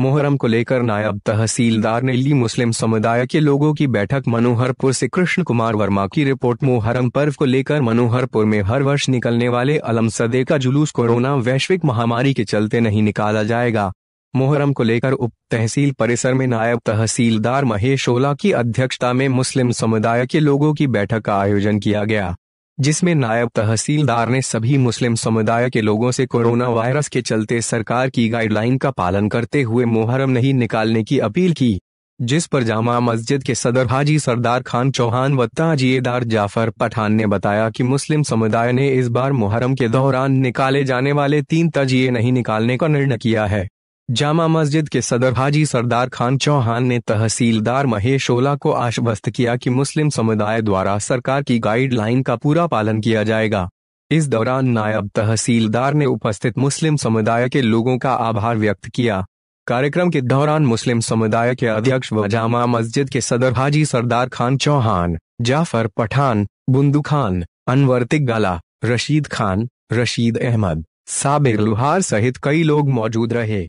मुहर्रम को लेकर नायब तहसीलदार ने ली मुस्लिम समुदाय के लोगों की बैठक मनोहरपुर से कृष्ण कुमार वर्मा की रिपोर्ट मुहर्रम पर्व को लेकर मनोहरपुर में हर वर्ष निकलने वाले अलम सदे का जुलूस कोरोना वैश्विक महामारी के चलते नहीं निकाला जाएगा मुहर्रम को लेकर उप तहसील परिसर में नायब तहसीलदार महेश ओला की अध्यक्षता में मुस्लिम समुदाय के लोगों की बैठक का आयोजन किया गया जिसमें नायब तहसीलदार ने सभी मुस्लिम समुदाय के लोगों से कोरोना वायरस के चलते सरकार की गाइडलाइन का पालन करते हुए मुहर्रम नहीं निकालने की अपील की जिस पर जामा मस्जिद के सदर हाजी सरदार खान चौहान व ताजिएदार जाफर पठान ने बताया कि मुस्लिम समुदाय ने इस बार मुहर्रम के दौरान निकाले जाने वाले तीन तजिए नहीं निकालने का निर्णय किया है जामा मस्जिद के सदर हाजी सरदार खान चौहान ने तहसीलदार महेश ओला को आश्वस्त किया कि मुस्लिम समुदाय द्वारा सरकार की गाइडलाइन का पूरा पालन किया जाएगा इस दौरान नायब तहसीलदार ने उपस्थित मुस्लिम समुदाय के लोगों का आभार व्यक्त किया कार्यक्रम के दौरान मुस्लिम समुदाय के अध्यक्ष व जामा मस्जिद के सदर हाजी सरदार खान चौहान जाफर पठान बुंदू खान अनवर गला रशीद खान रशीद अहमद साबिर लुहार सहित कई लोग मौजूद रहे